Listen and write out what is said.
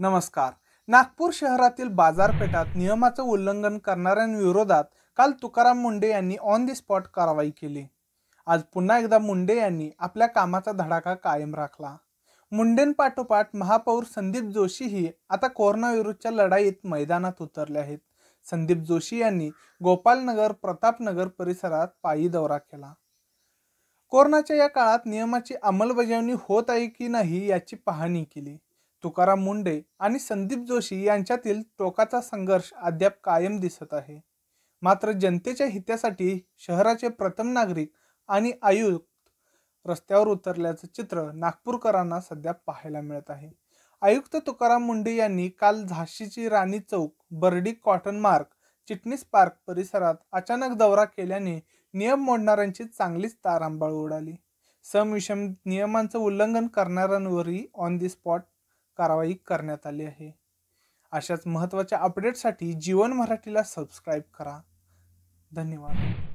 नमस्कार नागपूर शहरातील बाजारपेठात नियमाचं उल्लंघन करणाऱ्यांविरोधात काल तुकाराम मुंडे यांनी ऑन दी स्पॉट कारवाई केली आज पुन्हा एकदा मुंडे यांनी आपल्या कामाचा धडाका कायम राखला मुंडेंपाठोपाठ महापौर संदीप जोशीही आता कोरोना विरुद्धच्या लढाईत मैदानात उतरले आहेत संदीप जोशी यांनी गोपालनगर प्रतापनगर परिसरात पायी दौरा केला कोरोनाच्या या काळात नियमाची अंमलबजावणी होत आहे की नाही याची पाहणी केली तुकाराम मुंडे आणि संदीप जोशी यांच्यातील टोकाचा संघर्ष अद्याप कायम दिसत आहे मात्र जनतेच्या हितासाठी शहराचे प्रथम नागरिक आणि आयुक्त रस्त्यावर उतरल्याचं चित्र नागपूरकरांना सध्या पाहायला मिळत आहे आयुक्त तुकाराम मुंडे यांनी काल झाशीची राणी चौक Bardi cotton market Chitnis park परिसरात अचानक दौरा केल्याने नियम मोडणाऱ्यांची चांगलीच तारांबळ उडाली समविषम नियमांचं उल्लंघन करणाऱ्यांवरही ऑन दी स्पॉट कारवाई करण्यात आली आहे अशाच महत्त्वाच्या अपडेटसाठी जीवन मराठीला सबस्क्राईब करा धन्यवाद